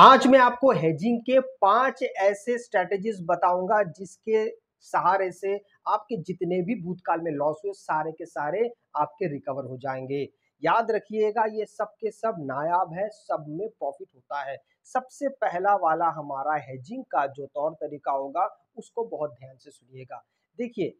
आज मैं आपको हेजिंग के पांच ऐसे स्ट्रेटेजीज बताऊंगा जिसके सहारे से आपके जितने भी भूतकाल में लॉस हुए सारे के सारे आपके रिकवर हो जाएंगे याद रखिएगा ये सब के सब नायाब है सब में प्रॉफिट होता है सबसे पहला वाला हमारा हेजिंग का जो तौर तरीका होगा उसको बहुत ध्यान से सुनिएगा देखिए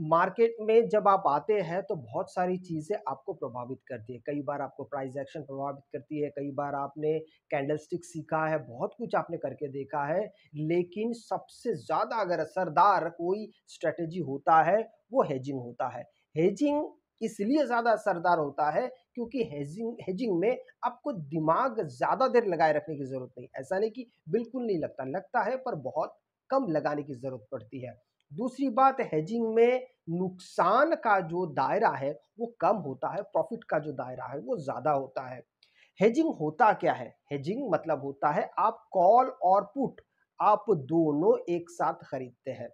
मार्केट में जब आप आते हैं तो बहुत सारी चीज़ें आपको प्रभावित करती है कई बार आपको प्राइस एक्शन प्रभावित करती है कई बार आपने कैंडलस्टिक सीखा है बहुत कुछ आपने करके देखा है लेकिन सबसे ज़्यादा अगर असरदार कोई स्ट्रेटजी होता है वो हेजिंग होता है हेजिंग इसलिए ज़्यादा असरदार होता है क्योंकि हेजिंग हेजिंग में आपको दिमाग ज़्यादा देर लगाए रखने की ज़रूरत नहीं ऐसा नहीं कि बिल्कुल नहीं लगता लगता है पर बहुत कम लगाने की ज़रूरत पड़ती है दूसरी बात हेजिंग में नुकसान का जो दायरा है वो कम होता है प्रॉफिट का जो दायरा है वो ज़्यादा होता है हेजिंग होता क्या है हेजिंग मतलब होता है आप कॉल और पुट आप दोनों एक साथ खरीदते हैं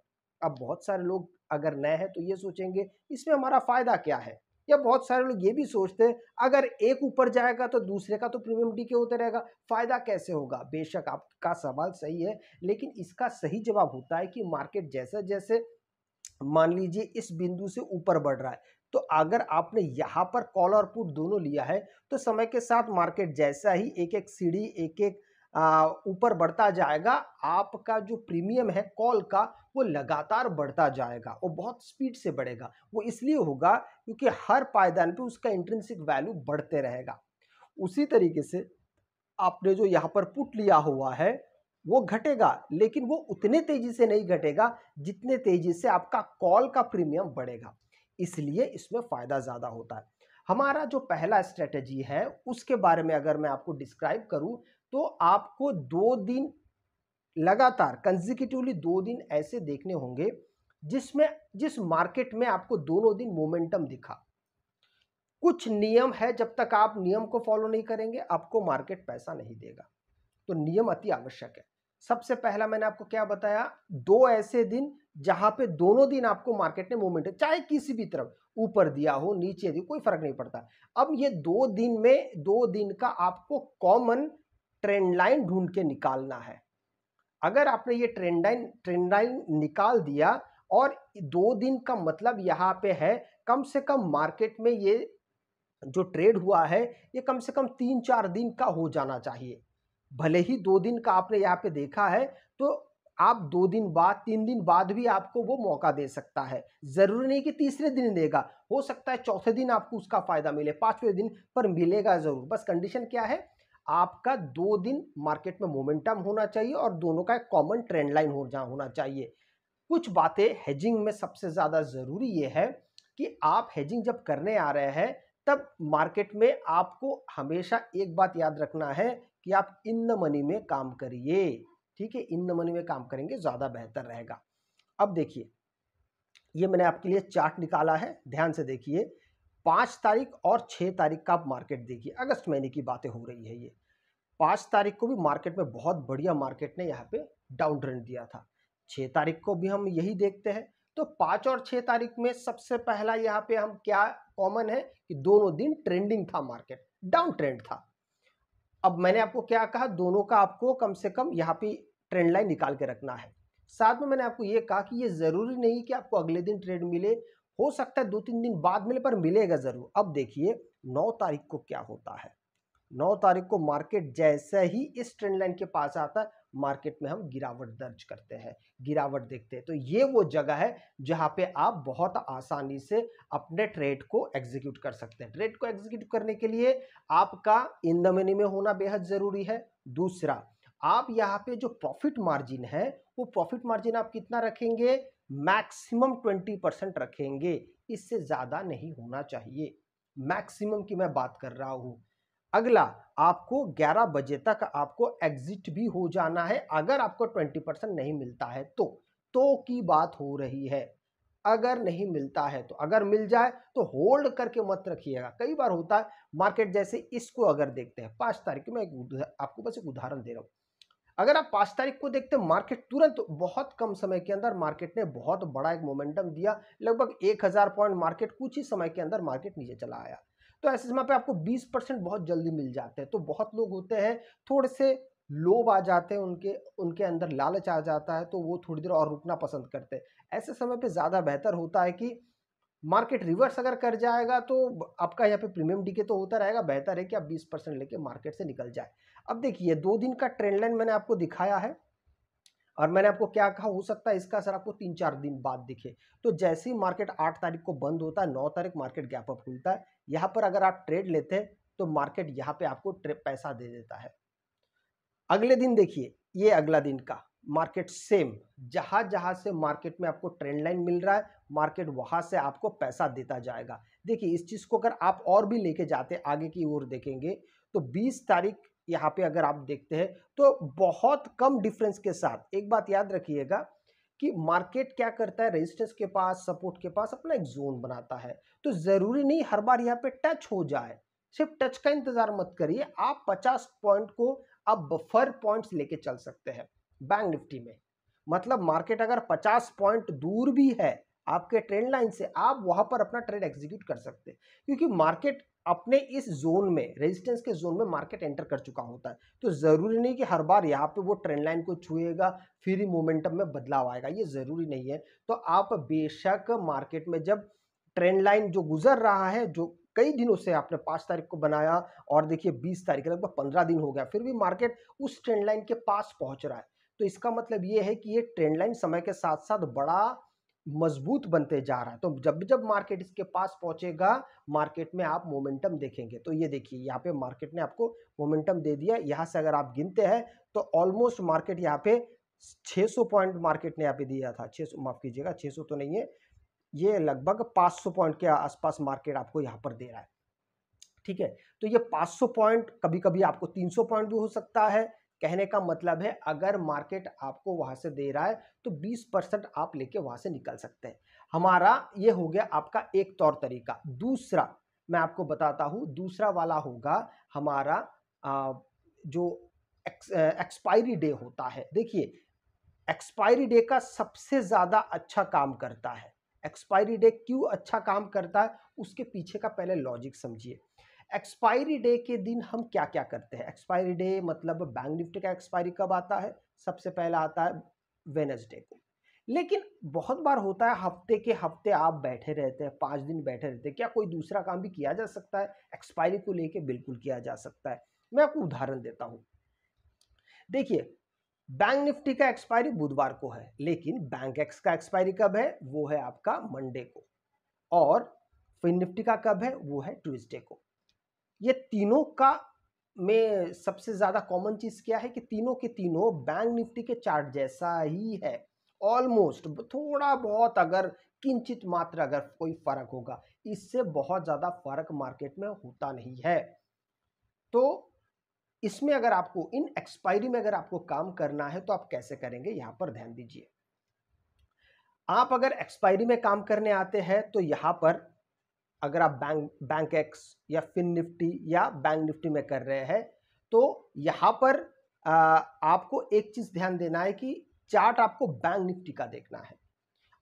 अब बहुत सारे लोग अगर नए हैं तो ये सोचेंगे इसमें हमारा फ़ायदा क्या है या बहुत सारे लोग ये भी सोचते हैं अगर एक ऊपर जाएगा तो दूसरे का तो प्रीमियम डी के होते रहेगा फ़ायदा कैसे होगा बेशक आपका सवाल सही है लेकिन इसका सही जवाब होता है कि मार्केट जैसे जैसे मान लीजिए इस बिंदु से ऊपर बढ़ रहा है तो अगर आपने यहाँ पर कॉल और पुट दोनों लिया है तो समय के साथ मार्केट जैसा ही एक एक सीढ़ी एक एक ऊपर बढ़ता जाएगा आपका जो प्रीमियम है कॉल का वो लगातार बढ़ता जाएगा और बहुत स्पीड से बढ़ेगा वो इसलिए होगा क्योंकि हर पायदान पे उसका इंट्रेंसिक वैल्यू बढ़ते रहेगा उसी तरीके से आपने जो यहाँ पर पुट लिया हुआ है वो घटेगा लेकिन वो उतने तेजी से नहीं घटेगा जितने तेजी से आपका कॉल का प्रीमियम बढ़ेगा इसलिए इसमें फ़ायदा ज़्यादा होता है हमारा जो पहला स्ट्रेटजी है उसके बारे में अगर मैं आपको डिस्क्राइब करूं तो आपको दो दिन लगातार कंजिक्यूटिवली दो दिन ऐसे देखने होंगे जिसमें जिस मार्केट में आपको दोनों दिन मोमेंटम दिखा कुछ नियम है जब तक आप नियम को फॉलो नहीं करेंगे आपको मार्केट पैसा नहीं देगा तो नियम अति आवश्यक है सबसे पहला मैंने आपको क्या बताया दो ऐसे दिन जहां पे दोनों दिन आपको मार्केट ने मूवमेंट चाहे किसी भी तरफ ऊपर दिया हो नीचे दिया कोई फर्क नहीं पड़ता अब ये दो दिन में दो दिन का आपको कॉमन ट्रेंड लाइन ढूंढ के निकालना है अगर आपने ये ट्रेंड लाइन ट्रेंड लाइन निकाल दिया और दो दिन का मतलब यहाँ पे है कम से कम मार्केट में ये जो ट्रेड हुआ है ये कम से कम तीन चार दिन का हो जाना चाहिए भले ही दो दिन का आपने यहाँ पे देखा है तो आप दो दिन बाद तीन दिन बाद भी आपको वो मौका दे सकता है ज़रूरी नहीं कि तीसरे दिन देगा हो सकता है चौथे दिन आपको उसका फ़ायदा मिले पांचवें दिन पर मिलेगा ज़रूर बस कंडीशन क्या है आपका दो दिन मार्केट में मोमेंटम होना चाहिए और दोनों का एक कॉमन ट्रेंड लाइन हो जहाँ होना चाहिए कुछ बातें हेजिंग में सबसे ज़्यादा ज़रूरी ये है कि आप हेजिंग जब करने आ रहे हैं तब मार्केट में आपको हमेशा एक बात याद रखना है कि आप इन द मनी में काम करिए ठीक है इन द मनी में काम करेंगे ज़्यादा बेहतर रहेगा अब देखिए ये मैंने आपके लिए चार्ट निकाला है ध्यान से देखिए पाँच तारीख और छः तारीख का आप मार्केट देखिए अगस्त महीने की बातें हो रही है ये पाँच तारीख को भी मार्केट में बहुत बढ़िया मार्केट ने यहाँ पे डाउन ट्रेंड दिया था छः तारीख को भी हम यही देखते हैं तो पाँच और छः तारीख में सबसे पहला यहाँ पे हम क्या कॉमन है कि दोनों दिन ट्रेंडिंग था मार्केट डाउन ट्रेंड था अब मैंने आपको क्या कहा दोनों का आपको कम से कम यहाँ पे ट्रेंड लाइन निकाल के रखना है साथ में मैंने आपको ये कहा कि ये ज़रूरी नहीं कि आपको अगले दिन ट्रेड मिले हो सकता है दो तीन दिन बाद मिले पर मिलेगा ज़रूर अब देखिए नौ तारीख को क्या होता है नौ तारीख को मार्केट जैसे ही इस ट्रेंड लाइन के पास आता है मार्केट में हम गिरावट दर्ज करते हैं गिरावट देखते हैं तो ये वो जगह है जहाँ पे आप बहुत आसानी से अपने ट्रेड को एग्जीक्यूट कर सकते हैं ट्रेड को एग्जीक्यूट करने के लिए आपका इन द मनी में होना बेहद ज़रूरी है दूसरा आप यहाँ पे जो प्रॉफिट मार्जिन है वो प्रॉफिट मार्जिन आप कितना रखेंगे मैक्सिमम ट्वेंटी परसेंट रखेंगे इससे ज़्यादा नहीं होना चाहिए मैक्सिमम की मैं बात कर रहा हूँ अगला आपको 11 बजे तक आपको एग्जिट भी हो जाना है अगर आपको 20 परसेंट नहीं मिलता है तो तो की बात हो रही है अगर नहीं मिलता है तो अगर मिल जाए तो होल्ड करके मत रखिएगा कई बार होता है मार्केट जैसे इसको अगर देखते हैं पाँच तारीख को मैं आपको बस एक उदाहरण दे रहा हूँ अगर आप पाँच तारीख को देखते हैं मार्केट तुरंत बहुत कम समय के अंदर मार्केट ने बहुत बड़ा एक मोमेंटम दिया लगभग एक हज़ार पॉइंट मार्केट कुछ ही समय के अंदर मार्केट नीचे चला आया तो ऐसे समय पे आपको 20 परसेंट बहुत जल्दी मिल जाते हैं तो बहुत लोग होते हैं थोड़े से लोभ आ जाते हैं उनके उनके अंदर लालच आ जाता है तो वो थोड़ी देर और रुकना पसंद करते हैं ऐसे समय पर ज़्यादा बेहतर होता है कि मार्केट रिवर्स अगर कर जाएगा तो आपका यहाँ पे प्रीमियम डीके तो होता रहेगा बेहतर है कि आप 20 परसेंट लेके मार्केट से निकल जाए अब देखिए दो दिन का ट्रेंड लाइन मैंने आपको दिखाया है और मैंने आपको क्या कहा हो सकता है इसका असर आपको तीन चार दिन बाद दिखे तो जैसे ही मार्केट आठ तारीख को बंद होता है नौ तारीख मार्केट गैप अप खुलता है यहाँ पर अगर आप ट्रेड लेते हैं तो मार्केट यहाँ पे आपको पैसा दे देता है अगले दिन देखिए ये अगला दिन का मार्केट सेम जहाँ जहाँ से मार्केट में आपको ट्रेंड लाइन मिल रहा है मार्केट वहाँ से आपको पैसा देता जाएगा देखिए इस चीज़ को अगर आप और भी लेके जाते आगे की ओर देखेंगे तो 20 तारीख यहाँ पे अगर आप देखते हैं तो बहुत कम डिफरेंस के साथ एक बात याद रखिएगा कि मार्केट क्या करता है रेजिस्टेंस के पास सपोर्ट के पास अपना एक जोन बनाता है तो ज़रूरी नहीं हर बार यहाँ पे टच हो जाए सिर्फ टच का इंतज़ार मत करिए आप 50 पॉइंट को आप बफर पॉइंट्स लेके चल सकते हैं बैंक निफ्टी में मतलब मार्केट अगर 50 पॉइंट दूर भी है आपके ट्रेंड लाइन से आप वहां पर अपना ट्रेड एग्जीक्यूट कर सकते हैं क्योंकि मार्केट अपने इस जोन में रेजिस्टेंस के जोन में मार्केट एंटर कर चुका होता है तो ज़रूरी नहीं कि हर बार यहाँ पे वो ट्रेंड लाइन को छुएगा फिर ही मोमेंटम में बदलाव आएगा ये ज़रूरी नहीं है तो आप बेशक मार्केट में जब ट्रेंड लाइन जो गुजर रहा है जो कई दिनों से आपने पाँच तारीख को बनाया और देखिए बीस तारीख लगभग पंद्रह दिन हो गया फिर भी मार्केट उस ट्रेंड लाइन के पास पहुँच रहा है तो इसका मतलब ये है कि ये ट्रेंड लाइन समय के साथ साथ बड़ा मजबूत बनते जा रहा है तो जब जब मार्केट इसके पास पहुंचेगा मार्केट में आप मोमेंटम देखेंगे तो ये देखिए यहाँ पे मार्केट ने आपको मोमेंटम दे दिया यहाँ से अगर आप गिनते हैं तो ऑलमोस्ट मार्केट यहाँ पे 600 पॉइंट मार्केट ने यहाँ पे दिया था 600 माफ़ कीजिएगा 600 तो नहीं है ये लगभग पाँच पॉइंट के आसपास मार्केट आपको यहाँ पर दे रहा है ठीक है तो ये पाँच पॉइंट कभी कभी आपको तीन पॉइंट भी हो सकता है कहने का मतलब है अगर मार्केट आपको वहाँ से दे रहा है तो 20 परसेंट आप लेके वहाँ से निकल सकते हैं हमारा ये हो गया आपका एक तौर तरीका दूसरा मैं आपको बताता हूँ दूसरा वाला होगा हमारा आ, जो एक्सपायरी डे होता है देखिए एक्सपायरी डे का सबसे ज़्यादा अच्छा काम करता है एक्सपायरी डे क्यों अच्छा काम करता है उसके पीछे का पहले लॉजिक समझिए एक्सपायरी डे के दिन हम क्या क्या करते हैं एक्सपायरी डे मतलब बैंक निफ्टी का एक्सपायरी कब आता है सबसे पहला आता है वेनसडे को लेकिन बहुत बार होता है हफ्ते के हफ्ते आप बैठे रहते हैं पाँच दिन बैठे रहते हैं क्या कोई दूसरा काम भी किया जा सकता है एक्सपायरी को लेके बिल्कुल किया जा सकता है मैं आपको उदाहरण देता हूँ देखिए बैंक निफ्टी का एक्सपायरी बुधवार को है लेकिन बैंक एक्स का एक्सपायरी कब है वो है आपका मंडे को और फिन निफ्टी का कब है वो है ट्यूजडे को ये तीनों का में सबसे ज़्यादा कॉमन चीज़ क्या है कि तीनों के तीनों बैंक निफ्टी के चार्ट जैसा ही है ऑलमोस्ट थोड़ा बहुत अगर किंचित मात्र अगर कोई फर्क होगा इससे बहुत ज़्यादा फर्क मार्केट में होता नहीं है तो इसमें अगर आपको इन एक्सपायरी में अगर आपको काम करना है तो आप कैसे करेंगे यहां पर ध्यान दीजिए आप अगर एक्सपायरी में काम करने आते हैं तो यहां पर अगर आप बैंक बैंक एक्स या फिन निफ्टी या बैंक निफ्टी में कर रहे हैं तो यहाँ पर आ, आपको एक चीज़ ध्यान देना है कि चार्ट आपको बैंक निफ्टी का देखना है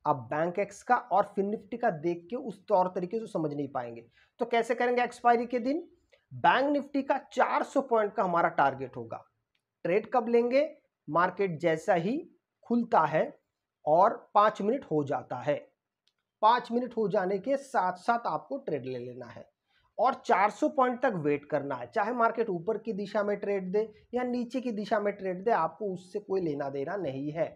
आप बैंक एक्स का और फिन निफ्टी का देख के उस तौर तरीके से समझ नहीं पाएंगे तो कैसे करेंगे एक्सपायरी के दिन बैंक निफ्टी का 400 पॉइंट का हमारा टारगेट होगा ट्रेड कब लेंगे मार्केट जैसा ही खुलता है और पाँच मिनट हो जाता है पाँच मिनट हो जाने के साथ साथ आपको ट्रेड ले लेना है और 400 पॉइंट तक वेट करना है चाहे मार्केट ऊपर की दिशा में ट्रेड दे या नीचे की दिशा में ट्रेड दे आपको उससे कोई लेना देना नहीं है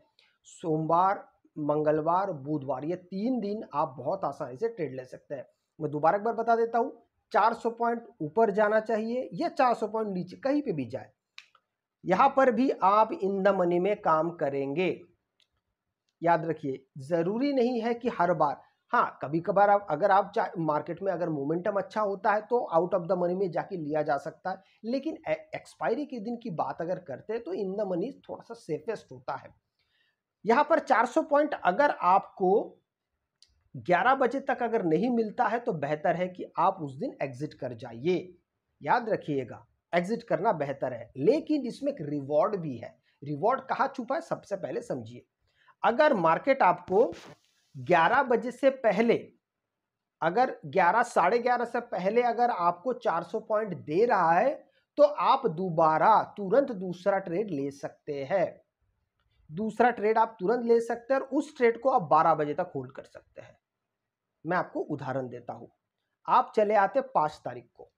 सोमवार मंगलवार बुधवार ये तीन दिन आप बहुत आसानी से ट्रेड ले सकते हैं मैं दोबारा एक बार बता देता हूँ 400 पॉइंट ऊपर जाना चाहिए या 400 पॉइंट नीचे कहीं पे भी जाए यहाँ पर भी आप इन द मनी में काम करेंगे याद रखिए ज़रूरी नहीं है कि हर बार हाँ कभी कभार आप अगर आप मार्केट में अगर मोमेंटम अच्छा होता है तो आउट ऑफ द मनी में जाके लिया जा सकता है लेकिन एक्सपायरी के दिन की बात अगर करते हैं तो इन द मनी थोड़ा सा सेफेस्ट होता है यहाँ पर 400 पॉइंट अगर आपको 11 बजे तक अगर नहीं मिलता है तो बेहतर है कि आप उस दिन एग्जिट कर जाइए याद रखिएगा एग्जिट करना बेहतर है लेकिन इसमें एक रिवॉर्ड भी है रिवॉर्ड कहाँ छुपा है सबसे पहले समझिए अगर मार्केट आपको ग्यारह बजे से पहले अगर ग्यारह साढ़े ग्यारह से पहले अगर आपको 400 पॉइंट दे रहा है तो आप दोबारा तुरंत दूसरा ट्रेड ले सकते हैं दूसरा ट्रेड आप तुरंत ले सकते हैं और उस ट्रेड को आप 12 बजे तक होल्ड कर सकते हैं मैं आपको उदाहरण देता हूं आप चले आते पांच तारीख को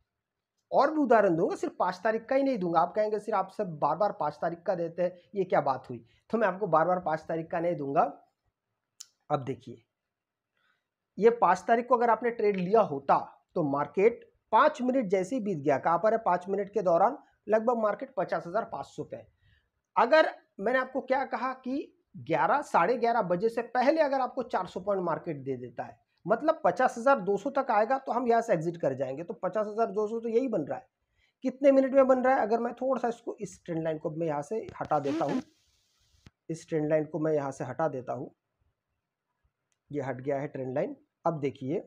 और भी उदाहरण दूंगा सिर्फ पांच तारीख का ही नहीं दूंगा आप कहेंगे सिर्फ आप सब बार बार पांच तारीख का देते हैं ये क्या बात हुई तो मैं आपको बार बार पांच तारीख का नहीं दूंगा अब देखिए ये पांच तारीख को अगर आपने ट्रेड लिया होता तो मार्केट पांच मिनट जैसे ही बीत गया कहां पर है पांच मिनट के दौरान लगभग मार्केट पचास हज़ार पांच सौ पे अगर मैंने आपको क्या कहा कि ग्यारह साढ़े ग्यारह बजे से पहले अगर आपको चार सौ पॉइंट मार्केट दे देता है मतलब पचास हज़ार दो सौ तक आएगा तो हम यहाँ से एग्जिट कर जाएंगे तो पचास हज़ार दो सौ तो यही बन रहा है कितने मिनट में बन रहा है अगर मैं थोड़ा सा इसको इस ट्रेंड लाइन को मैं यहाँ से हटा देता हूँ इस ट्रेंड लाइन को मैं यहां से हटा देता हूँ ये हट गया है ट्रेंड लाइन अब देखिए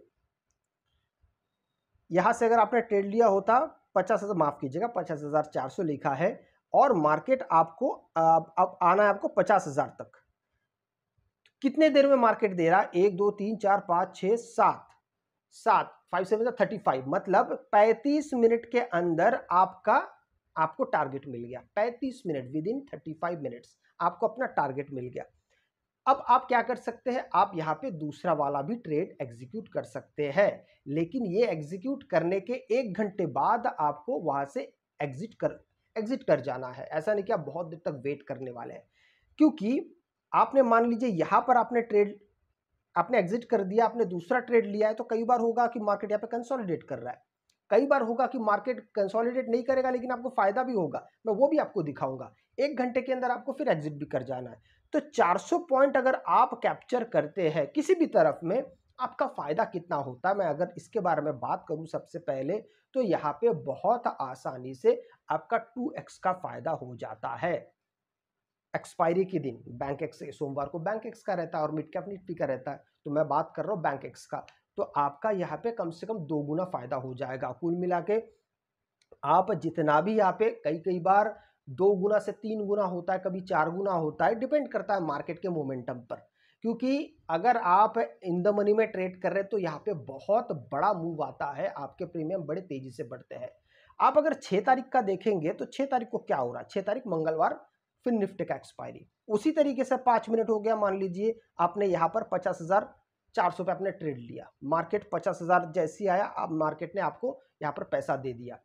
यहाँ से अगर आपने ट्रेड लिया होता पचास हज़ार माफ़ कीजिएगा पचास हज़ार चार सौ लिखा है और मार्केट आपको अब आप, आना है आपको पचास हज़ार तक कितने देर में मार्केट दे रहा एक दो तीन चार पाँच छः सात सात फाइव सेवन थर्टी फाइव मतलब पैंतीस मिनट के अंदर आपका आपको टारगेट मिल गया पैंतीस minute within thirty five minutes आपको अपना टारगेट मिल गया अब आप क्या कर सकते हैं आप यहाँ पे दूसरा वाला भी ट्रेड एग्जीक्यूट कर सकते हैं लेकिन ये एग्जीक्यूट करने के एक घंटे बाद आपको वहाँ से एग्जिट कर एग्जिट कर जाना है ऐसा नहीं कि आप बहुत देर तक वेट करने वाले हैं क्योंकि आपने मान लीजिए यहाँ पर आपने ट्रेड आपने एग्जिट कर दिया आपने दूसरा ट्रेड लिया है तो कई बार होगा कि मार्केट यहाँ पर कंसॉलिडेट कर रहा है कई बार होगा कि मार्केट कंसॉलिडेट नहीं करेगा लेकिन आपको फायदा भी होगा मैं वो भी आपको दिखाऊंगा एक घंटे के अंदर आपको फिर एग्जिट भी कर जाना है तो 400 पॉइंट अगर आप कैप्चर करते हैं किसी भी तरफ में आपका फ़ायदा कितना होता मैं अगर इसके बारे में बात करूं सबसे पहले तो यहाँ पे बहुत आसानी से आपका 2x का फ़ायदा हो जाता है एक्सपायरी के दिन बैंक एक्स सोमवार को बैंक एक्स का रहता है और मिड कैप निफ्टी का रहता है तो मैं बात कर रहा हूँ बैंक एक्स का तो आपका यहाँ पे कम से कम दो गुना फ़ायदा हो जाएगा कुल मिला के आप जितना भी यहाँ पे कई कई बार दो गुना से तीन गुना होता है कभी चार गुना होता है डिपेंड करता है मार्केट के मोमेंटम पर क्योंकि अगर आप इन द मनी में ट्रेड कर रहे हैं तो यहाँ पे बहुत बड़ा मूव आता है आपके प्रीमियम बड़े तेज़ी से बढ़ते हैं आप अगर छः तारीख का देखेंगे तो छः तारीख को क्या हो रहा है छः तारीख मंगलवार फिर निफ्ट का एक्सपायरी उसी तरीके से पाँच मिनट हो गया मान लीजिए आपने यहाँ पर पचास हज़ार चार सौ पे आपने ट्रेड लिया मार्केट पचास हज़ार जैसी आया आप मार्केट ने आपको यहाँ पर पैसा दे दिया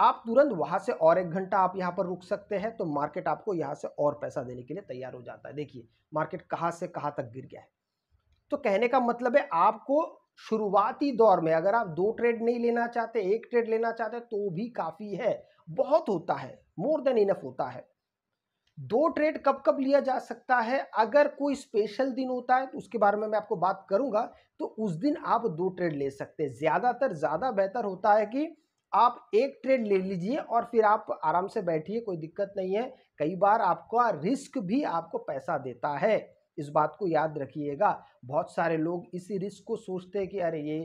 आप तुरंत वहां से और एक घंटा आप यहाँ पर रुक सकते हैं तो मार्केट आपको यहाँ से और पैसा देने के लिए तैयार हो जाता है देखिए मार्केट कहाँ से कहाँ तक गिर गया है तो कहने का मतलब है आपको शुरुआती दौर में अगर आप दो ट्रेड नहीं लेना चाहते एक ट्रेड लेना चाहते तो भी काफ़ी है बहुत होता है मोर देन इनफ होता है दो ट्रेड कब कब लिया जा सकता है अगर कोई स्पेशल दिन होता है तो उसके बारे में मैं आपको बात करूंगा तो उस दिन आप दो ट्रेड ले सकते हैं ज़्यादातर ज़्यादा बेहतर होता है कि आप एक ट्रेड ले लीजिए और फिर आप आराम से बैठिए कोई दिक्कत नहीं है कई बार आपका रिस्क भी आपको पैसा देता है इस बात को याद रखिएगा बहुत सारे लोग इसी रिस्क को सोचते हैं कि अरे ये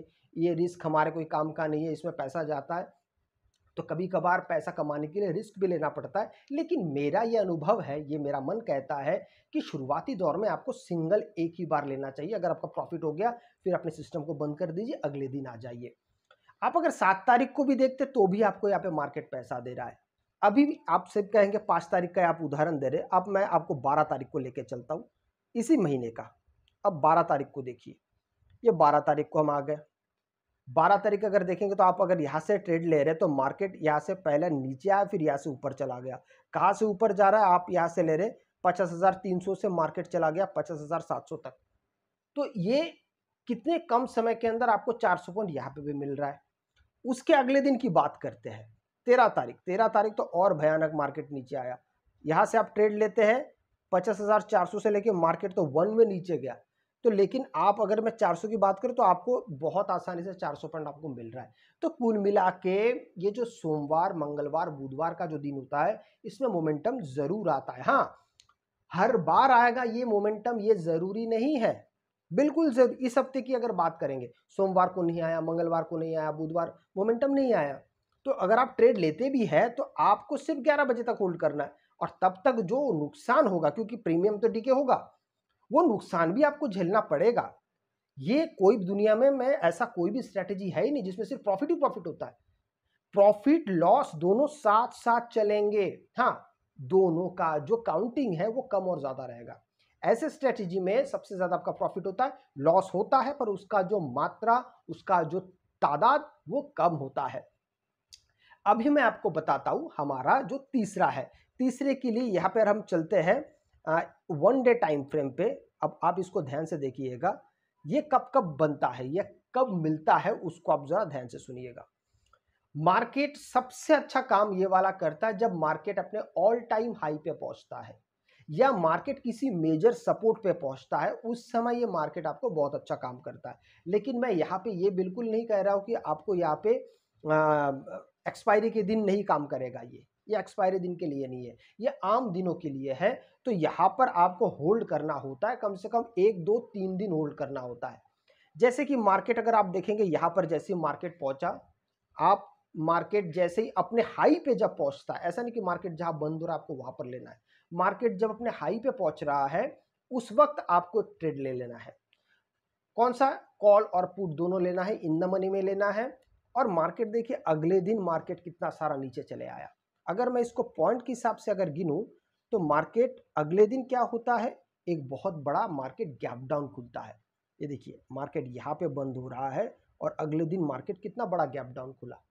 ये रिस्क हमारे कोई काम का नहीं है इसमें पैसा जाता है तो कभी कभार पैसा कमाने के लिए रिस्क भी लेना पड़ता है लेकिन मेरा ये अनुभव है ये मेरा मन कहता है कि शुरुआती दौर में आपको सिंगल एक ही बार लेना चाहिए अगर आपका प्रॉफिट हो गया फिर अपने सिस्टम को बंद कर दीजिए अगले दिन आ जाइए आप अगर सात तारीख को भी देखते तो भी आपको यहाँ पे मार्केट पैसा दे रहा है अभी भी आप सिर्फ कहेंगे पाँच तारीख का आप उदाहरण दे रहे अब मैं आपको बारह तारीख को लेके चलता हूँ इसी महीने का अब बारह तारीख को देखिए ये बारह तारीख को हम आ गए बारह तारीख अगर देखेंगे तो आप अगर यहाँ से ट्रेड ले रहे तो मार्केट यहाँ से पहले नीचे आया फिर यहाँ से ऊपर चला गया कहाँ से ऊपर जा रहा है आप यहाँ से ले रहे पचास हज़ार तीन सौ से मार्केट चला गया पचास हज़ार सात सौ तक तो ये कितने कम समय के अंदर आपको चार सौ पॉइंट यहाँ पे भी मिल रहा है उसके अगले दिन की बात करते हैं तेरह तारीख तेरह तारीख तो और भयानक मार्केट नीचे आया यहाँ से आप ट्रेड लेते हैं पचास हज़ार चार सौ से लेके मार्केट तो वन में नीचे गया तो लेकिन आप अगर मैं चार सौ की बात करूँ तो आपको बहुत आसानी से चार सौ पॉइंट आपको मिल रहा है तो कुल मिला के ये जो सोमवार मंगलवार बुधवार का जो दिन होता है इसमें मोमेंटम ज़रूर आता है हाँ हर बार आएगा ये मोमेंटम ये ज़रूरी नहीं है बिल्कुल जरूर इस हफ्ते की अगर बात करेंगे सोमवार को नहीं आया मंगलवार को नहीं आया बुधवार मोमेंटम नहीं आया तो अगर आप ट्रेड लेते भी है तो आपको सिर्फ ग्यारह बजे तक होल्ड करना है और तब तक जो नुकसान होगा क्योंकि प्रीमियम तो डीके होगा वो नुकसान भी आपको झेलना पड़ेगा ये कोई दुनिया में मैं ऐसा कोई भी स्ट्रैटेजी है ही नहीं जिसमें सिर्फ प्रॉफिट ही प्रॉफिट होता है प्रॉफिट लॉस दोनों साथ साथ चलेंगे हाँ दोनों का जो काउंटिंग है वो कम और ज़्यादा रहेगा ऐसे स्ट्रेटजी में सबसे ज़्यादा आपका प्रॉफिट होता है लॉस होता है पर उसका जो मात्रा उसका जो तादाद वो कम होता है अभी मैं आपको बताता हूँ हमारा जो तीसरा है तीसरे के लिए यहाँ पर हम चलते हैं वन डे टाइम फ्रेम पे अब आप इसको ध्यान से देखिएगा ये कब कब बनता है यह कब मिलता है उसको आप ज़रा ध्यान से सुनिएगा मार्केट सबसे अच्छा काम ये वाला करता है जब मार्केट अपने ऑल टाइम हाई पे पहुंचता है या मार्केट किसी मेजर सपोर्ट पे पहुंचता है उस समय ये मार्केट आपको बहुत अच्छा काम करता है लेकिन मैं यहाँ पे ये बिल्कुल नहीं कह रहा हूँ कि आपको यहाँ पे एक्सपायरी के दिन नहीं काम करेगा ये ये एक्सपायरी दिन के लिए नहीं है ये आम दिनों के लिए है तो यहाँ पर आपको होल्ड करना होता है कम से कम एक दो तीन दिन होल्ड करना होता है जैसे कि मार्केट अगर आप देखेंगे यहाँ पर जैसे मार्केट पहुँचा आप मार्केट जैसे ही अपने हाई पे जब पहुंचता है ऐसा नहीं कि मार्केट जहां बंद हो रहा है आपको वहां पर लेना है मार्केट जब अपने हाई पे पहुंच रहा है उस वक्त आपको ट्रेड ले लेना है कौन सा कॉल और पुट दोनों लेना है इन द मनी में लेना है और मार्केट देखिए अगले दिन मार्केट कितना सारा नीचे चले आया अगर मैं इसको पॉइंट के हिसाब से अगर गिनूँ तो मार्केट अगले दिन क्या होता है एक बहुत बड़ा मार्केट गैप डाउन खुलता है ये देखिए मार्केट यहाँ पे बंद हो रहा है और अगले दिन मार्केट कितना बड़ा गैप डाउन खुला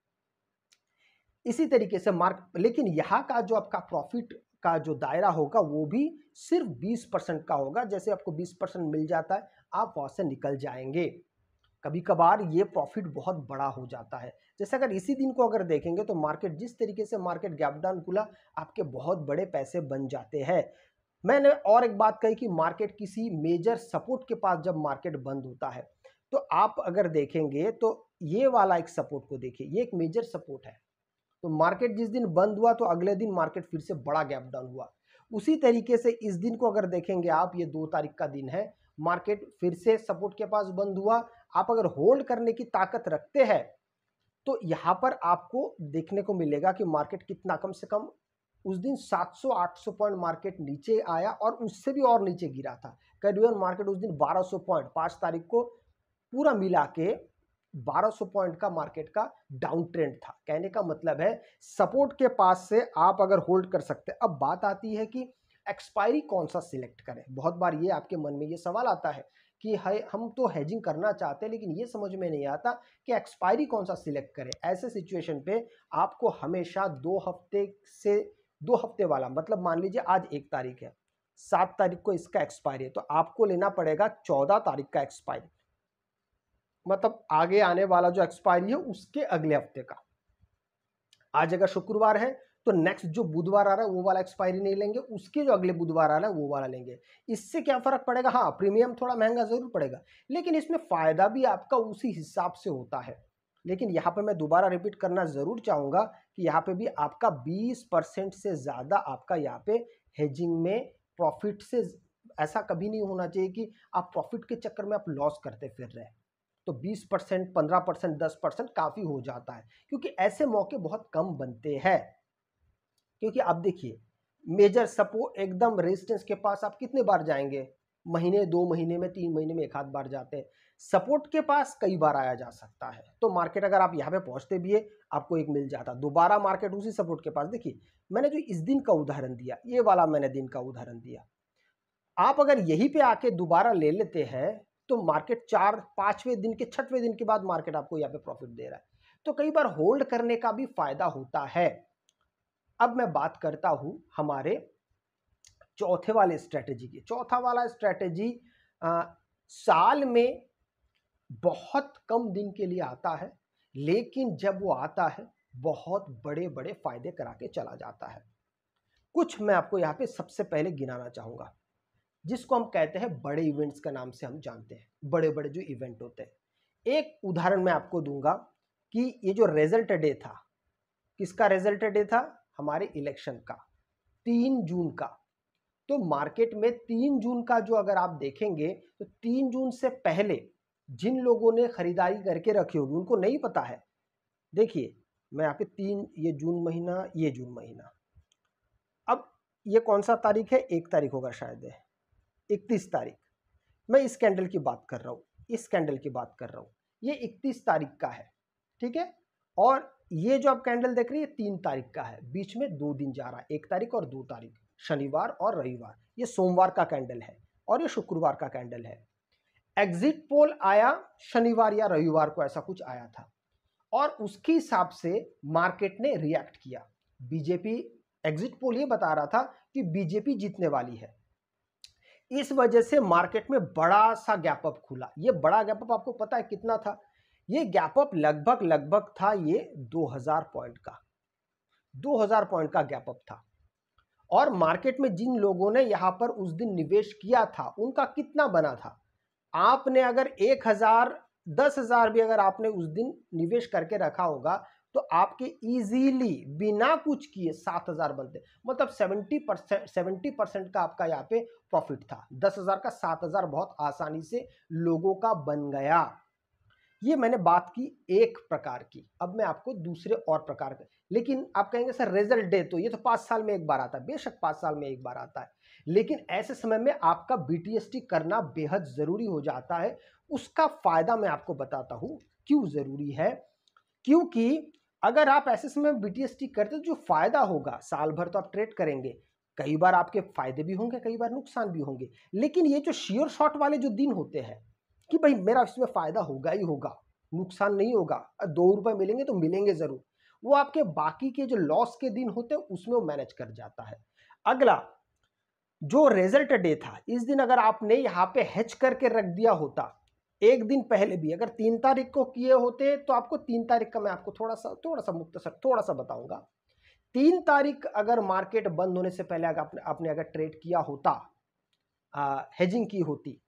इसी तरीके से मार्क लेकिन यहाँ का जो आपका प्रॉफिट का जो दायरा होगा वो भी सिर्फ 20 परसेंट का होगा जैसे आपको 20 परसेंट मिल जाता है आप वहाँ से निकल जाएंगे कभी कभार ये प्रॉफिट बहुत बड़ा हो जाता है जैसे अगर इसी दिन को अगर देखेंगे तो मार्केट जिस तरीके से मार्केट गैप डाउन खुला आपके बहुत बड़े पैसे बन जाते हैं मैंने और एक बात कही कि मार्केट किसी मेजर सपोर्ट के पास जब मार्केट बंद होता है तो आप अगर देखेंगे तो ये वाला एक सपोर्ट को देखिए ये एक मेजर सपोर्ट है तो मार्केट जिस दिन बंद हुआ तो अगले दिन मार्केट फिर से बड़ा गैप डाउन हुआ उसी तरीके से इस दिन को अगर देखेंगे आप ये दो तारीख का दिन है मार्केट फिर से सपोर्ट के पास बंद हुआ आप अगर होल्ड करने की ताकत रखते हैं तो यहाँ पर आपको देखने को मिलेगा कि मार्केट कितना कम से कम उस दिन 700-800 पॉइंट मार्केट नीचे आया और उससे भी और नीचे गिरा था करीबन मार्केट उस दिन 1200 पॉइंट पाँच तारीख को पूरा मिला के 1200 पॉइंट का मार्केट का डाउन ट्रेंड था कहने का मतलब है सपोर्ट के पास से आप अगर होल्ड कर सकते अब बात आती है कि एक्सपायरी कौन सा सिलेक्ट करें बहुत बार ये आपके मन में ये सवाल आता है कि है हम तो हैजिंग करना चाहते हैं लेकिन ये समझ में नहीं आता कि एक्सपायरी कौन सा सिलेक्ट करें ऐसे सिचुएशन पे आपको हमेशा दो हफ्ते से दो हफ्ते वाला मतलब मान लीजिए आज एक तारीख है सात तारीख को इसका एक्सपायरी है तो आपको लेना पड़ेगा चौदह तारीख का एक्सपायरी मतलब आगे आने वाला जो एक्सपायरी है उसके अगले हफ्ते का आज अगर शुक्रवार है तो नेक्स्ट जो बुधवार आ रहा है वो वाला एक्सपायरी नहीं लेंगे उसके जो अगले बुधवार आ रहा है वो वाला लेंगे इससे क्या फ़र्क पड़ेगा हाँ प्रीमियम थोड़ा महंगा ज़रूर पड़ेगा लेकिन इसमें फ़ायदा भी आपका उसी हिसाब से होता है लेकिन यहाँ पे मैं दोबारा रिपीट करना ज़रूर चाहूँगा कि यहाँ पे भी आपका बीस परसेंट से ज़्यादा आपका यहाँ पे हेजिंग में प्रॉफिट से ऐसा कभी नहीं होना चाहिए कि आप प्रॉफिट के चक्कर में आप लॉस करते फिर रहे तो 20 परसेंट पंद्रह परसेंट दस परसेंट काफ़ी हो जाता है क्योंकि ऐसे मौके बहुत कम बनते हैं क्योंकि आप देखिए मेजर सपोर्ट एकदम रेजिस्टेंस के पास आप कितने बार जाएंगे महीने दो महीने में तीन महीने में एक आध बार जाते हैं सपोर्ट के पास कई बार आया जा सकता है तो मार्केट अगर आप यहाँ पे पहुँचते भी है आपको एक मिल जाता दोबारा मार्केट उसी सपोर्ट के पास देखिए मैंने जो इस दिन का उदाहरण दिया ये वाला मैंने दिन का उदाहरण दिया आप अगर यहीं पे आके दोबारा ले लेते हैं तो मार्केट चार पाँचवें दिन के छठवें दिन के बाद मार्केट आपको यहाँ पे प्रॉफिट दे रहा है तो कई बार होल्ड करने का भी फायदा होता है अब मैं बात करता हूँ हमारे चौथे वाले स्ट्रेटजी की चौथा वाला स्ट्रेटजी साल में बहुत कम दिन के लिए आता है लेकिन जब वो आता है बहुत बड़े बड़े फायदे करा के चला जाता है कुछ मैं आपको यहाँ पे सबसे पहले गिनाना चाहूँगा जिसको हम कहते हैं बड़े इवेंट्स का नाम से हम जानते हैं बड़े बड़े जो इवेंट होते हैं एक उदाहरण मैं आपको दूंगा कि ये जो रिजल्ट डे था किसका रिजल्ट डे था हमारे इलेक्शन का तीन जून का तो मार्केट में तीन जून का जो अगर आप देखेंगे तो तीन जून से पहले जिन लोगों ने खरीदारी करके रखी होगी उनको नहीं पता है देखिए मैं यहाँ पे तीन ये जून महीना ये जून महीना अब ये कौन सा तारीख है एक तारीख होगा शायद है इकतीस तारीख मैं इस कैंडल की बात कर रहा हूँ इस कैंडल की बात कर रहा हूँ ये इकतीस तारीख का है ठीक है और ये जो आप कैंडल देख रही है तीन तारीख का है बीच में दो दिन जा रहा है एक तारीख और दो तारीख शनिवार और रविवार ये सोमवार का कैंडल है और ये शुक्रवार का कैंडल है एग्जिट पोल आया शनिवार या रविवार को ऐसा कुछ आया था और उसके हिसाब से मार्केट ने रिएक्ट किया बीजेपी एग्जिट पोल ये बता रहा था कि बीजेपी जीतने वाली है इस वजह से मार्केट में बड़ा सा गैप अप खुला ये बड़ा गैप अप आपको पता है कितना था ये गैप अप लगभग लगभग था ये 2000 पॉइंट का 2000 पॉइंट का गैप अप था और मार्केट में जिन लोगों ने यहां पर उस दिन निवेश किया था उनका कितना बना था आपने अगर एक हज़ार दस हज़ार भी अगर आपने उस दिन निवेश करके रखा होगा तो आपके इजीली बिना कुछ किए सात हज़ार बनते मतलब सेवेंटी परसेंट सेवेंटी परसेंट का आपका यहाँ पे प्रॉफिट था दस हज़ार का सात हज़ार बहुत आसानी से लोगों का बन गया ये मैंने बात की एक प्रकार की अब मैं आपको दूसरे और प्रकार का लेकिन आप कहेंगे सर रिजल्ट डे तो ये तो पाँच साल में एक बार आता है बेशक पाँच साल में एक बार आता है लेकिन ऐसे समय में आपका बी करना बेहद ज़रूरी हो जाता है उसका फ़ायदा मैं आपको बताता हूँ क्यों ज़रूरी है क्योंकि अगर आप ऐसे समय बी करते जो फ़ायदा होगा साल भर तो आप ट्रेड करेंगे कई बार आपके फ़ायदे भी होंगे कई बार नुकसान भी होंगे लेकिन ये जो शेयर शॉट वाले जो दिन होते हैं कि भाई मेरा इसमें फ़ायदा होगा ही होगा नुकसान नहीं होगा दो रुपये मिलेंगे तो मिलेंगे ज़रूर वो आपके बाकी के जो लॉस के दिन होते हैं उसमें वो मैनेज कर जाता है अगला जो रिजल्ट डे था इस दिन अगर आपने यहाँ पे हेच करके रख दिया होता एक दिन पहले भी अगर तीन तारीख को किए होते तो आपको तीन तारीख का मैं आपको थोड़ा सा थोड़ा सा मुक्त सर थोड़ा सा बताऊंगा तीन तारीख अगर मार्केट बंद होने से पहले अगर आपने आपने अगर ट्रेड किया होता आ, हेजिंग की होती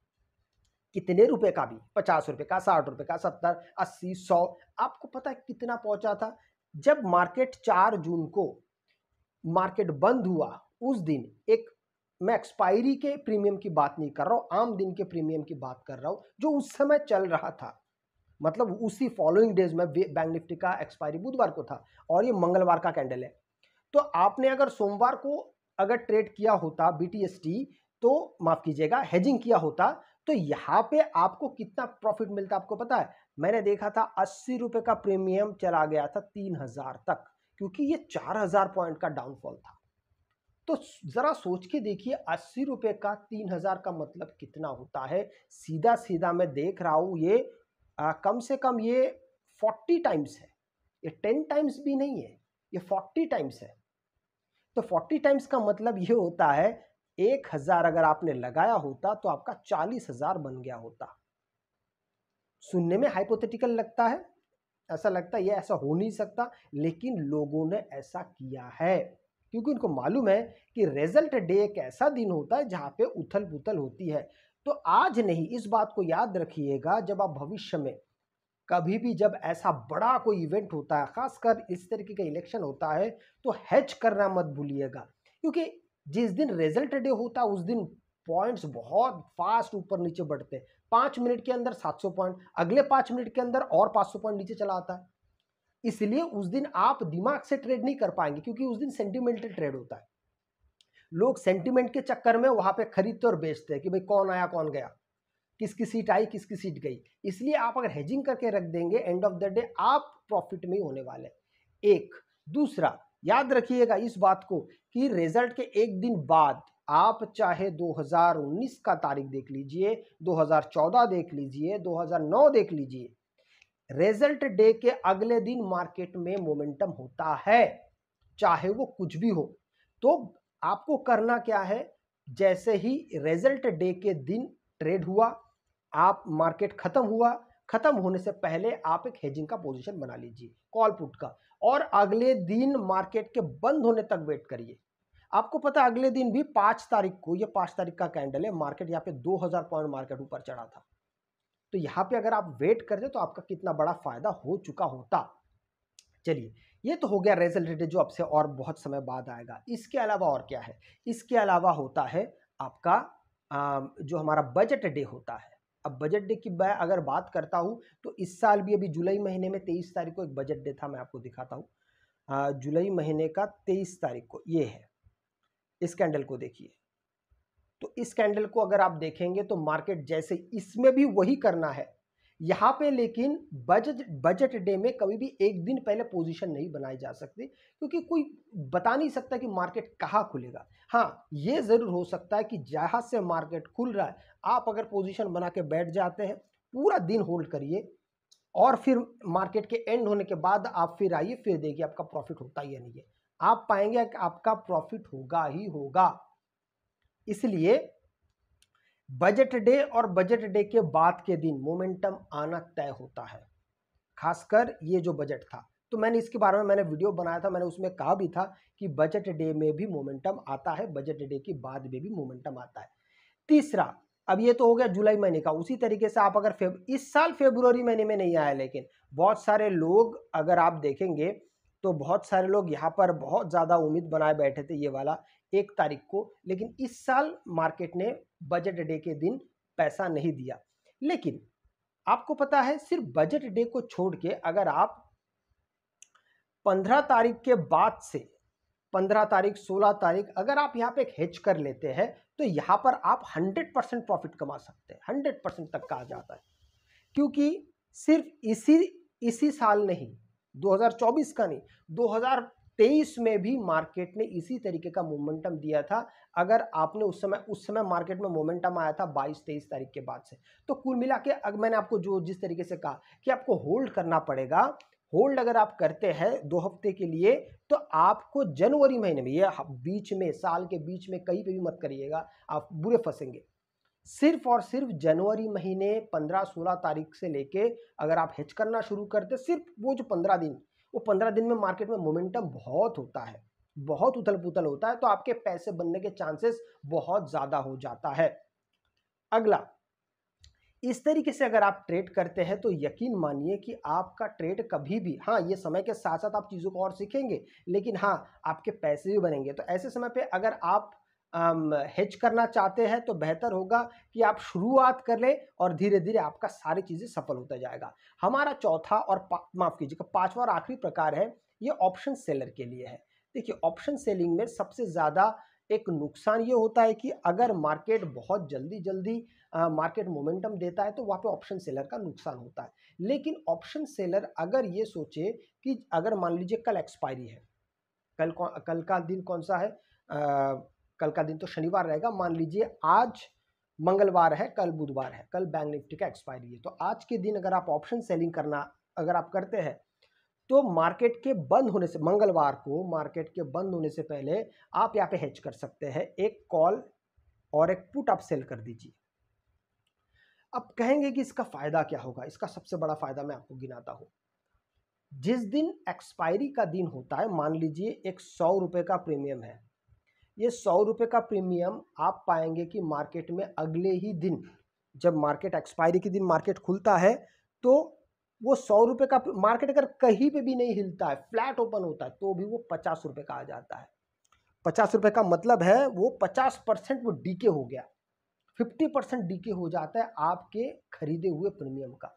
कितने रुपए का भी पचास रुपए का साठ रुपए का सत्तर अस्सी सौ आपको पता है कितना पहुंचा था जब मार्केट चार जून को मार्केट बंद हुआ उस दिन एक मैं एक्सपायरी के प्रीमियम की बात नहीं कर रहा हूँ आम दिन के प्रीमियम की बात कर रहा हूँ जो उस समय चल रहा था मतलब उसी फॉलोइंग डेज में बैंक निफ्टी का एक्सपायरी बुधवार को था और ये मंगलवार का कैंडल है तो आपने अगर सोमवार को अगर ट्रेड किया होता बी तो माफ़ कीजिएगा हेजिंग किया होता तो यहाँ पे आपको कितना प्रॉफिट मिलता आपको पता है मैंने देखा था अस्सी रुपये का प्रीमियम चला गया था तीन हज़ार तक क्योंकि ये चार हज़ार पॉइंट का डाउनफॉल था तो ज़रा सोच के देखिए अस्सी रुपये का तीन हज़ार का मतलब कितना होता है सीधा सीधा मैं देख रहा हूँ ये आ, कम से कम ये फोर्टी टाइम्स है ये टेन टाइम्स भी नहीं है ये फोर्टी टाइम्स है तो फोर्टी टाइम्स का मतलब ये होता है एक हज़ार अगर आपने लगाया होता तो आपका चालीस हज़ार बन गया होता सुनने में हाइपोथेटिकल लगता है ऐसा लगता है ये ऐसा हो नहीं सकता लेकिन लोगों ने ऐसा किया है क्योंकि उनको मालूम है कि रिजल्ट डे एक ऐसा दिन होता है जहाँ पे उथल पुथल होती है तो आज नहीं इस बात को याद रखिएगा जब आप भविष्य में कभी भी जब ऐसा बड़ा कोई इवेंट होता है खासकर इस तरीके का इलेक्शन होता है तो हैच करना मत भूलिएगा क्योंकि जिस दिन रिजल्ट डे होता है उस दिन पॉइंट्स बहुत फास्ट ऊपर नीचे बढ़ते हैं पाँच मिनट के अंदर सात सौ पॉइंट अगले पाँच मिनट के अंदर और पाँच सौ पॉइंट नीचे चला आता है इसलिए उस दिन आप दिमाग से ट्रेड नहीं कर पाएंगे क्योंकि उस दिन सेंटिमेंटल ट्रेड होता है लोग सेंटिमेंट के चक्कर में वहां पे खरीदते और बेचते हैं कि भाई कौन आया कौन गया किसकी सीट आई किसकी सीट गई इसलिए आप अगर हेजिंग करके रख देंगे एंड ऑफ द डे आप प्रॉफिट में ही होने वाले एक दूसरा याद रखिएगा इस बात को कि रिजल्ट के एक दिन बाद आप चाहे 2019 का तारीख देख लीजिए 2014 देख लीजिए 2009 देख लीजिए रिजल्ट डे के अगले दिन मार्केट में मोमेंटम होता है चाहे वो कुछ भी हो तो आपको करना क्या है जैसे ही रिजल्ट डे के दिन ट्रेड हुआ आप मार्केट ख़त्म हुआ ख़त्म होने से पहले आप एक हेजिंग का पोजीशन बना लीजिए कॉल पुट का और अगले दिन मार्केट के बंद होने तक वेट करिए आपको पता अगले दिन भी पाँच तारीख को ये पाँच तारीख का कैंडल है मार्केट यहाँ पे 2000 पॉइंट मार्केट ऊपर चढ़ा था तो यहाँ पे अगर आप वेट करते तो आपका कितना बड़ा फ़ायदा हो चुका होता चलिए ये तो हो गया रेजल्ट जो आपसे और बहुत समय बाद आएगा इसके अलावा और क्या है इसके अलावा होता है आपका आ, जो हमारा बजट डे होता है अब बजट डे की मैं अगर बात करता हूँ तो इस साल भी अभी जुलाई महीने में तेईस तारीख को एक बजट डे था मैं आपको दिखाता हूँ जुलाई महीने का तेईस तारीख को ये है इस कैंडल को देखिए तो इस कैंडल को अगर आप देखेंगे तो मार्केट जैसे इसमें भी वही करना है यहाँ पे लेकिन बजट बजट डे में कभी भी एक दिन पहले पोजीशन नहीं बनाई जा सकती क्योंकि कोई बता नहीं सकता कि मार्केट कहाँ खुलेगा हाँ ये ज़रूर हो सकता है कि जहाँ से मार्केट खुल रहा है आप अगर पोजीशन बना के बैठ जाते हैं पूरा दिन होल्ड करिए और फिर मार्केट के एंड होने के बाद आप फिर आइए फिर देखिए आपका प्रॉफिट होता ही या नहीं है आप पाएंगे आपका प्रॉफिट होगा ही होगा इसलिए बजट डे और बजट डे के बाद के दिन मोमेंटम आना तय होता है खासकर ये जो बजट था तो मैंने इसके बारे में मैंने वीडियो बनाया था मैंने उसमें कहा भी था कि बजट डे में भी मोमेंटम आता है बजट डे के बाद में भी मोमेंटम आता है तीसरा अब ये तो हो गया जुलाई महीने का उसी तरीके से आप अगर फेब इस साल फेब्रुवरी महीने में नहीं आया लेकिन बहुत सारे लोग अगर आप देखेंगे तो बहुत सारे लोग यहाँ पर बहुत ज़्यादा उम्मीद बनाए बैठे थे ये वाला एक तारीख को लेकिन इस साल मार्केट ने बजट डे के दिन पैसा नहीं दिया लेकिन आपको पता है सिर्फ बजट डे को छोड़ के अगर आप पंद्रह तारीख के बाद से पंद्रह तारीख सोलह तारीख अगर आप यहाँ पे एक हेज कर लेते हैं तो यहाँ पर आप हंड्रेड परसेंट प्रॉफिट कमा सकते हैं हंड्रेड परसेंट तक का आ जाता है क्योंकि सिर्फ इसी इसी साल नहीं 2024 का नहीं तेईस में भी मार्केट ने इसी तरीके का मोमेंटम दिया था अगर आपने उस समय उस समय मार्केट में मोमेंटम आया था बाईस तेईस तारीख के बाद से तो कुल मिला के अगर मैंने आपको जो जिस तरीके से कहा कि आपको होल्ड करना पड़ेगा होल्ड अगर आप करते हैं दो हफ्ते के लिए तो आपको जनवरी महीने में ये बीच में साल के बीच में कहीं पे भी मत करिएगा आप बुरे फंसेंगे सिर्फ और सिर्फ जनवरी महीने पंद्रह सोलह तारीख से लेके अगर आप हिच करना शुरू करते सिर्फ वो जो पंद्रह दिन वो पंद्रह दिन में मार्केट में मोमेंटम बहुत होता है बहुत उथल पुथल होता है तो आपके पैसे बनने के चांसेस बहुत ज़्यादा हो जाता है अगला इस तरीके से अगर आप ट्रेड करते हैं तो यकीन मानिए कि आपका ट्रेड कभी भी हाँ ये समय के साथ साथ आप चीज़ों को और सीखेंगे लेकिन हाँ आपके पैसे भी बनेंगे तो ऐसे समय पे अगर आप हेज करना चाहते हैं तो बेहतर होगा कि आप शुरुआत कर लें और धीरे धीरे आपका सारी चीज़ें सफल होता जाएगा हमारा चौथा और माफ़ कीजिएगा पाँचवा और आखिरी प्रकार है ये ऑप्शन सेलर के लिए है देखिए ऑप्शन सेलिंग में सबसे ज़्यादा एक नुकसान ये होता है कि अगर मार्केट बहुत जल्दी जल्दी आ, मार्केट मोमेंटम देता है तो वहाँ पे ऑप्शन सेलर का नुकसान होता है लेकिन ऑप्शन सेलर अगर ये सोचे कि अगर मान लीजिए कल एक्सपायरी है कल कल का दिन कौन सा है कल का दिन तो शनिवार रहेगा मान लीजिए आज मंगलवार है कल बुधवार है कल बैंक निफ्टी का एक्सपायरी है तो आज के दिन अगर आप ऑप्शन सेलिंग करना अगर आप करते हैं तो मार्केट के बंद होने से मंगलवार को मार्केट के बंद होने से पहले आप यहाँ पे हेज कर सकते हैं एक कॉल और एक पुट आप सेल कर दीजिए अब कहेंगे कि इसका फ़ायदा क्या होगा इसका सबसे बड़ा फ़ायदा मैं आपको गिनाता हूँ जिस दिन एक्सपायरी का दिन होता है मान लीजिए एक सौ रुपये का प्रीमियम है ये सौ रुपये का प्रीमियम आप पाएंगे कि मार्केट में अगले ही दिन जब मार्केट एक्सपायरी के दिन मार्केट खुलता है तो वो सौ रुपये का मार्केट अगर कहीं पे भी नहीं हिलता है फ्लैट ओपन होता है तो भी वो पचास रुपये का आ जाता है पचास रुपये का मतलब है वो पचास परसेंट वो डीके हो गया फिफ्टी परसेंट के हो जाता है आपके खरीदे हुए प्रीमियम का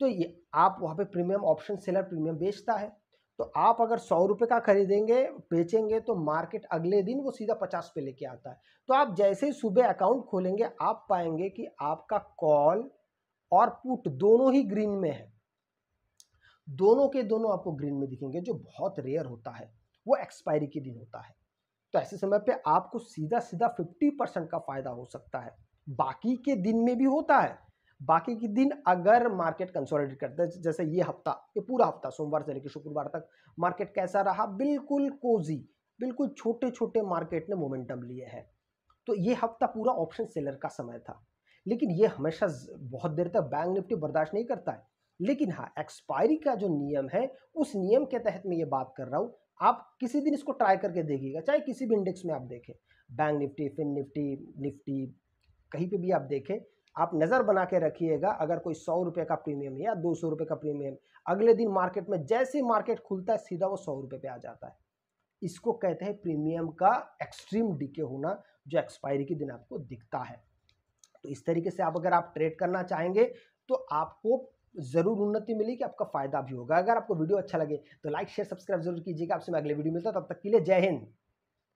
तो ये आप वहाँ पे प्रीमियम ऑप्शन सेलर प्रीमियम बेचता है तो आप अगर सौ रुपये का खरीदेंगे बेचेंगे तो मार्केट अगले दिन वो सीधा पचास पे लेके आता है तो आप जैसे ही सुबह अकाउंट खोलेंगे आप पाएंगे कि आपका कॉल और पुट दोनों ही ग्रीन में है दोनों के दोनों आपको ग्रीन में दिखेंगे जो बहुत रेयर होता है वो एक्सपायरी के दिन होता है तो ऐसे समय पे आपको सीधा सीधा फिफ्टी परसेंट का फ़ायदा हो सकता है बाकी के दिन में भी होता है बाकी के दिन अगर मार्केट कंसोलिडेट करता है जैसे ये हफ्ता ये पूरा हफ्ता सोमवार से लेकर शुक्रवार तक मार्केट कैसा रहा बिल्कुल कोजी बिल्कुल छोटे छोटे मार्केट ने मोमेंटम लिए हैं तो ये हफ्ता पूरा ऑप्शन सेलर का समय था लेकिन ये हमेशा बहुत देर तक बैंक निफ्टी बर्दाश्त नहीं करता है लेकिन हाँ एक्सपायरी का जो नियम है उस नियम के तहत मैं ये बात कर रहा हूँ आप किसी दिन इसको ट्राई करके देखिएगा चाहे किसी भी इंडेक्स में आप देखें bank Nifty fin Nifty Nifty कहीं पे भी आप देखें आप नज़र बना के रखिएगा अगर कोई सौ रुपये का प्रीमियम या दो सौ रुपये का प्रीमियम अगले दिन मार्केट में जैसे मार्केट खुलता है सीधा वो सौ रुपये पे आ जाता है इसको कहते हैं प्रीमियम का एक्सट्रीम डीके होना जो एक्सपायरी के दिन आपको दिखता है तो इस तरीके से आप अगर आप ट्रेड करना चाहेंगे तो आपको ज़रूर उन्नति मिलेगी आपका फ़ायदा भी होगा अगर आपको वीडियो अच्छा लगे तो लाइक शेयर सब्सक्राइब जरूर कीजिएगा आपसे मैं अगले वीडियो मिलता है तब तक के लिए जय हिंद